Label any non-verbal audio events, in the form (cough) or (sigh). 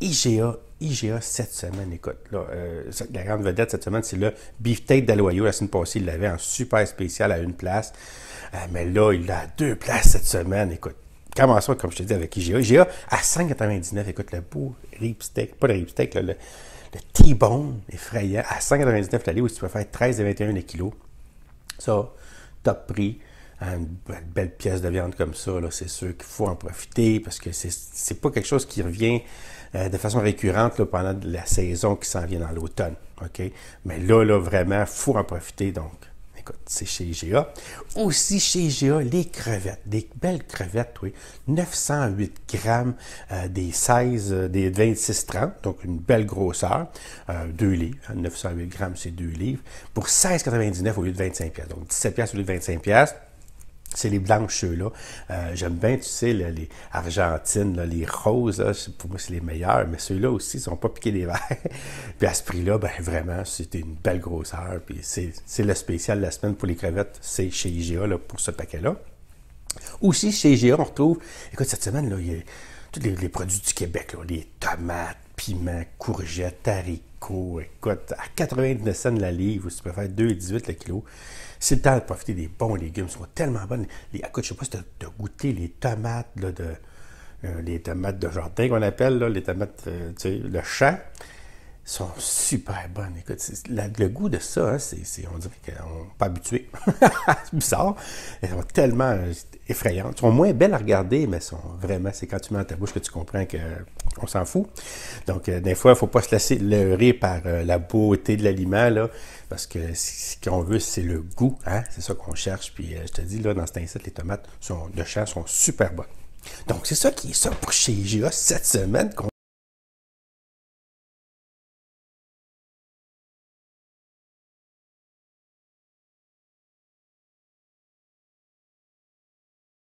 IGA, IGA cette semaine, écoute, euh, la grande vedette cette semaine, c'est le beefsteak d'Aloyo. La semaine passée, il l'avait en super spécial à une place. Euh, mais là, il l'a à deux places cette semaine. Écoute, commençons, comme je te dis, avec IGA. IGA à 5,99. Écoute, le beau rib steak, pas le rib le, T-bone effrayant à 5,99 où tu peux faire 13 et 21 Ça, top prix une belle pièce de viande comme ça, c'est sûr qu'il faut en profiter parce que c'est pas quelque chose qui revient euh, de façon récurrente pendant la saison qui s'en vient dans l'automne. ok Mais là, là, vraiment, il faut en profiter. Donc, écoute, c'est chez IGA. Aussi chez IGA, les crevettes, des belles crevettes, oui. 908 grammes, euh, des 16, euh, des 26-30, donc une belle grosseur. 2 livres, 908 hein, grammes, c'est 2 livres. Pour 16,99 au lieu de 25 pièces. Donc 17 pièces au lieu de 25 pièces. C'est les blanches, là. Euh, j'aime bien, tu sais, les argentines, les roses, pour moi, c'est les meilleurs, mais ceux-là aussi, ils sont pas piqué des verts. (laughs) puis à ce prix-là, ben vraiment, c'était une belle grosseur. Puis c'est le spécial de la semaine pour les crevettes, c'est chez IGA, là, pour ce paquet-là. Aussi, chez IGA, on retrouve, écoute, cette semaine, là, il y a tous les, produits du Québec, les tomates, piments, courgettes, haricots, écoute, à 99 cents la livre, vous si tu préfères 2,18 le kilo. C'est le temps de profiter des bons légumes, ils sont tellement bonnes. Les, écoute, je sais pas si tu as, goûté les tomates de... Euh, les tomates de jardin qu'on appelle, les tomates, euh, tu sais, le champ sont super bonnes. Écoute, le goût de ça, hein, on dirait qu'on n'est pas habitué. (laughs) c'est bizarre. Elles sont tellement euh, effrayantes. Elles sont moins belles à regarder, mais sont vraiment, c'est quand tu mets dans ta bouche que tu comprends qu'on s'en fout. Donc, euh, des fois, il ne faut pas se laisser leurrer par euh, la beauté de l'aliment, là, parce que ce qu'on veut, c'est le goût. Hein. C'est ça qu'on cherche. Puis, je te dis, là, dans cet insecte, les tomates sont, de chair sont super bonnes. Donc, c'est ça qui est ça pour chez IGA cette semaine.